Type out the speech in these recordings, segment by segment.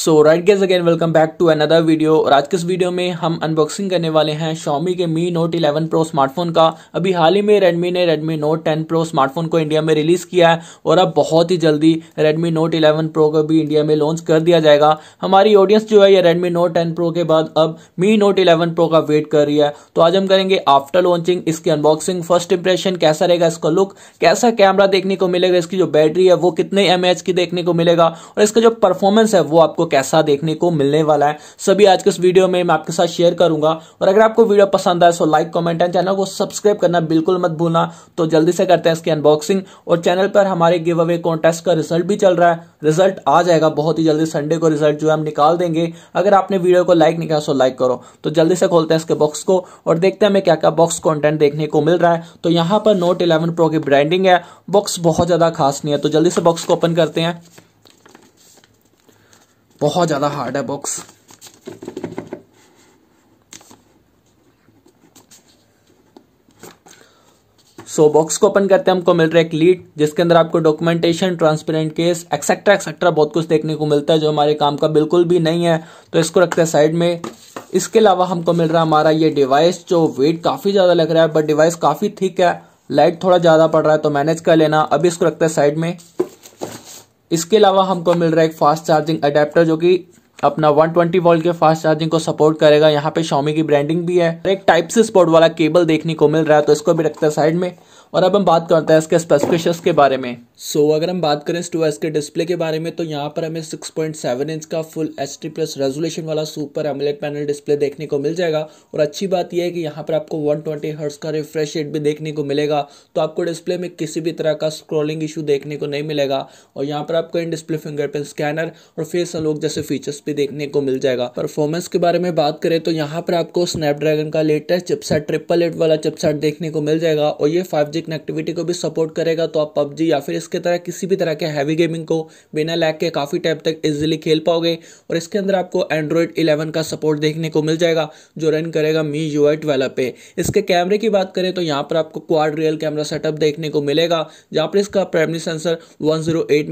so right gauge again welcome back to another video और आज के इस वीडियो में हम अनबॉक्सिंग करने वाले हैं शॉमी के मी नोट 11 प्रो स्मार्टफोन का अभी हाल ही में रेडमी ने रेडमी नोट 10 प्रो स्मार्टफोन को इंडिया में रिलीज किया है और अब बहुत ही जल्दी रेडमी नोट 11 प्रो को भी इंडिया में लॉन्च कर दिया जाएगा हमारी ऑडियंस जो है ये रेडमी नोट टेन प्रो के बाद अब मी नोट इलेवन प्रो का वेट कर रही है तो आज हम करेंगे आफ्टर लॉन्चिंग इसकी अनबॉक्सिंग फर्स्ट इंप्रेशन कैसा रहेगा इसका लुक कैसा कैमरा देखने को मिलेगा इसकी जो बैटरी है वो कितने एम की देखने को मिलेगा और इसका जो परफॉर्मेंस है वो आपको कैसा देखने को मिलने वाला है सभी आज के इस वीडियो में मैं आपके साथ शेयर करूंगा और अगर आपको वीडियो पसंद आए तो लाइक कमेंट एंड चैनल को सब्सक्राइब करना बिल्कुल मत भूलना तो जल्दी से करते हैं इसकी अनबॉक्सिंग और चैनल पर हमारे गिव अवे कॉन्टेस्ट का रिजल्ट भी चल रहा है रिजल्ट आ जाएगा बहुत ही जल्दी संडे को रिजल्ट जो है हम निकाल देंगे अगर आपने वीडियो को लाइक नहीं किया तो लाइक करो तो जल्दी से खोलते हैं इसके बॉक्स को और देखते हैं हमें क्या क्या बॉक्स कॉन्टेंट देखने को मिल रहा है तो यहाँ पर नोट इलेवन प्रो की ब्रांडिंग है बॉक्स बहुत ज्यादा खास नहीं है तो जल्दी से बॉक्स को ओपन करते हैं बहुत ज़्यादा हार्ड है बॉक्स सो so, बॉक्स को ओपन करते हैं हमको मिल रहा है एक लीड जिसके अंदर आपको documentation transparent case etcetera etcetera बहुत कुछ देखने को मिलता है जो हमारे काम का बिल्कुल भी नहीं है तो इसको रखते हैं साइड में इसके अलावा हमको मिल रहा है हमारा ये डिवाइस जो वेट काफ़ी ज़्यादा लग रहा है बट डिवाइस काफ़ी थिक है लाइट थोड़ा ज़्यादा पड़ रहा है तो मैनेज कर लेना अभी इसको रखते हैं साइड में इसके अलावा हमको मिल रहा है एक फास्ट चार्जिंग अडेप्टर जो कि अपना 120 ट्वेंटी वोल्ट के फास्ट चार्जिंग को सपोर्ट करेगा यहाँ पे शॉमी की ब्रांडिंग भी है एक टाइप से स्पोर्ट वाला केबल देखने को मिल रहा है तो इसको भी रखते हैं साइड में और अब हम बात करते हैं इसके स्पेसिफिकेशन के बारे में सो so, अगर हम बात करें इस टू एस के डिस्प्ले के बारे में तो यहाँ पर हमें सिक्स पॉइंट सेवन इंच का full H D plus resolution वाला सुपर एमलेट पैनल डिस्प्ले देखने को मिल जाएगा और अच्छी बात यह है कि यहाँ पर आपको वन ट्वेंटी हर्ट्स का रिफ्रेश रेट भी देखने को मिलेगा तो आपको डिस्प्ले में किसी भी तरह का स्क्रॉलिंग इशू देखने को नहीं मिलेगा और यहाँ पर आपको इन डिस्प्ले फिंगरप्रिंट स्कैनर और फेस अलोक जैसे फीचर्स भी देखने को मिल जाएगा परफॉर्मेंस के बारे में बात करें तो यहाँ पर आपको स्नैपड्रैगन का लेटेस्ट चिपसेट ट्रिपल एट वाला चिपसेट देखने को मिल जाएगा और ये फाइव कनेक्टिविटी को भी सपोर्ट करेगा तो आप पबजी या फिर के तरह किसी भी तरह के हैवी गेमिंग को बिना लैग के काफ़ी टाइम तक ईजिली खेल पाओगे और इसके अंदर आपको एंड्रॉयड 11 का सपोर्ट देखने को मिल जाएगा जो रन करेगा मी यू आई पे इसके कैमरे की बात करें तो यहाँ पर आपको क्वाड रियल कैमरा सेटअप देखने को मिलेगा जहाँ पर इसका प्राइमरी सेंसर वन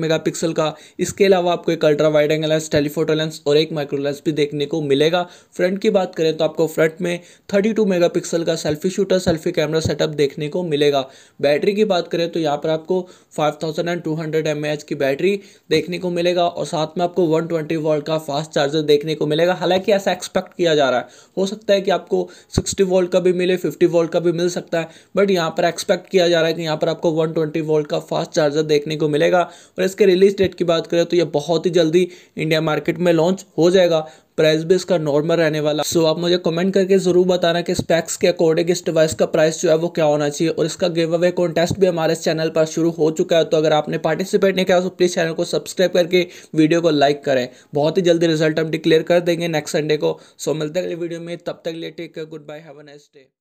मेगापिक्सल का इसके अलावा आपको एक ultra wide angle lens telephoto lens और एक माइक्रो लेंस भी देखने को मिलेगा फ्रंट की बात करें तो आपको फ्रंट में 32 मेगापिक्सल का selfie shooter selfie camera setup देखने को मिलेगा बैटरी की बात करें तो यहाँ पर आपको five thousand and two hundred M H की बैटरी देखने को मिलेगा और साथ में आपको वन ट्वेंटी वोल्ट का फास्ट चार्जर देखने को मिलेगा हालांकि ऐसा एक्सपेक्ट किया जा रहा है हो सकता है कि आपको सिक्सटी वोल्ट का भी मिले फिफ्टी वोल्ट का भी मिल सकता है बट यहाँ पर एक्सपेक्ट किया जा रहा है कि यहाँ पर आपको वन ट्वेंटी वोल्ट का फास्ट चार्जर देखने को मिलेगा और इसके रिलीज डेट की बात करें तो यह बहुत ही जल्दी इंडिया मार्केट में लॉन्च हो जाएगा प्राइस भी इसका नॉर्मल रहने वाला सो आप मुझे कमेंट करके जरूर बताना कि स्पेक्स के अकॉर्डिंग इस डिवाइस का प्राइस जो है वो क्या होना चाहिए और इसका गिव अवे कॉन्टेस्ट भी हमारे चैनल पर शुरू हो चुका है तो अगर आपने पार्टिसिपेट नहीं किया तो प्लीज़ चैनल को सब्सक्राइब करके वीडियो को लाइक करें बहुत ही जल्दी रिजल्ट हम डिक्लेयर कर देंगे नेक्स्ट संडे को सो मिलते मिलते अगले वीडियो में तब तक लिए take goodbye have a day